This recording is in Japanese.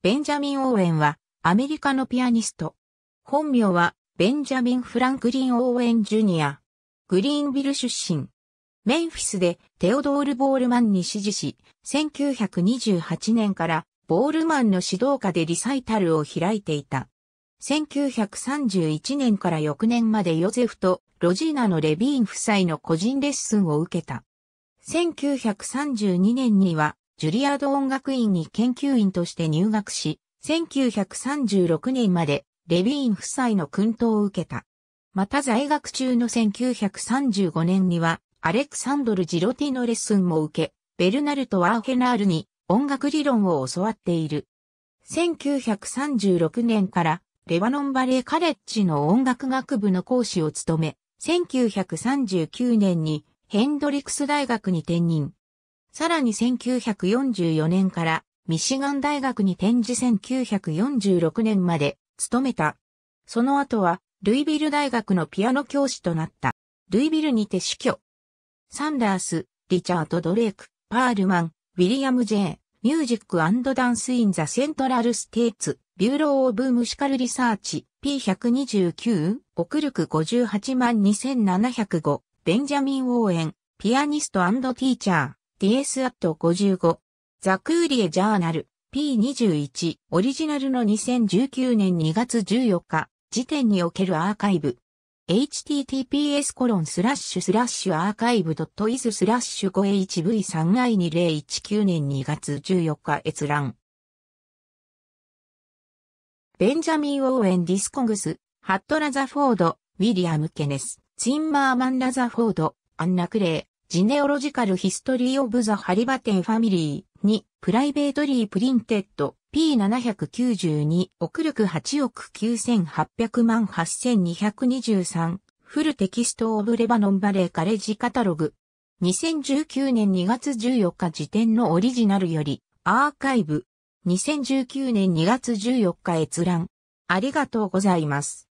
ベンジャミン・オーウェンは、アメリカのピアニスト。本名は、ベンジャミン・フランクリン・オーウェン・ジュニア。グリーンビル出身。メンフィスでテオドール・ボールマンに支持し、1928年からボールマンの指導下でリサイタルを開いていた。1931年から翌年までヨゼフとロジーナのレビーン夫妻の個人レッスンを受けた。1932年にはジュリアード音楽院に研究員として入学し、1936年までレビーン夫妻の訓導を受けた。また在学中の1935年には、アレクサンドル・ジロティのレッスンも受け、ベルナルト・ワーヘナールに音楽理論を教わっている。1936年からレバノンバレーカレッジの音楽学部の講師を務め、1939年にヘンドリクス大学に転任。さらに1944年からミシガン大学に転じ1946年まで勤めた。その後はルイビル大学のピアノ教師となった。ルイビルにて死去。サンダース、リチャート・ドレイク、パールマン、ウィリアム・ジェーミュージックダンス・イン・ザ・セントラル・ステーツ、ビューロー・オブ・ムシカル・リサーチ、P129、オクルク58万2705、ベンジャミン・ウォーエン、ピアニストティーチャー。DS アット55、ザクーリエジャーナル、P21、オリジナルの2019年2月14日、時点におけるアーカイブ。https コロンスラッシュスラッシュアーカイブドットイズスラッシュ 5hv3i2019 年2月14日閲覧。ベンジャミン・オーエン・ディスコングス、ハット・ラザフォード、ウィリアム・ケネス、ツインマーマン・ラザフォード、アンナ・クレジネオロジカルヒストリーオブザハリバテンファミリーにプライベートリープリンテッド P792 ル力8億9800万8223フルテキストオブレバノンバレーカレッジカタログ2019年2月14日時点のオリジナルよりアーカイブ2019年2月14日閲覧ありがとうございます。